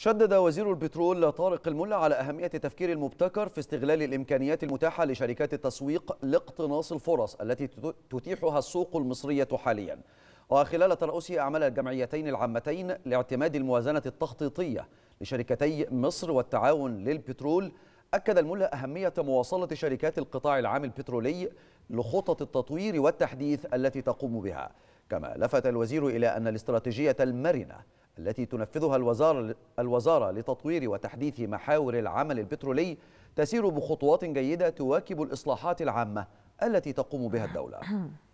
شدد وزير البترول طارق الملا على أهمية تفكير المبتكر في استغلال الإمكانيات المتاحة لشركات التسويق لاقتناص الفرص التي تتيحها السوق المصرية حاليا وخلال ترأسه أعمال الجمعيتين العامتين لاعتماد الموازنة التخطيطية لشركتي مصر والتعاون للبترول أكد الملا أهمية مواصلة شركات القطاع العام البترولي لخطط التطوير والتحديث التي تقوم بها كما لفت الوزير إلى أن الاستراتيجية المرنة التي تنفذها الوزارة, الوزارة لتطوير وتحديث محاور العمل البترولي تسير بخطوات جيدة تواكب الإصلاحات العامة التي تقوم بها الدولة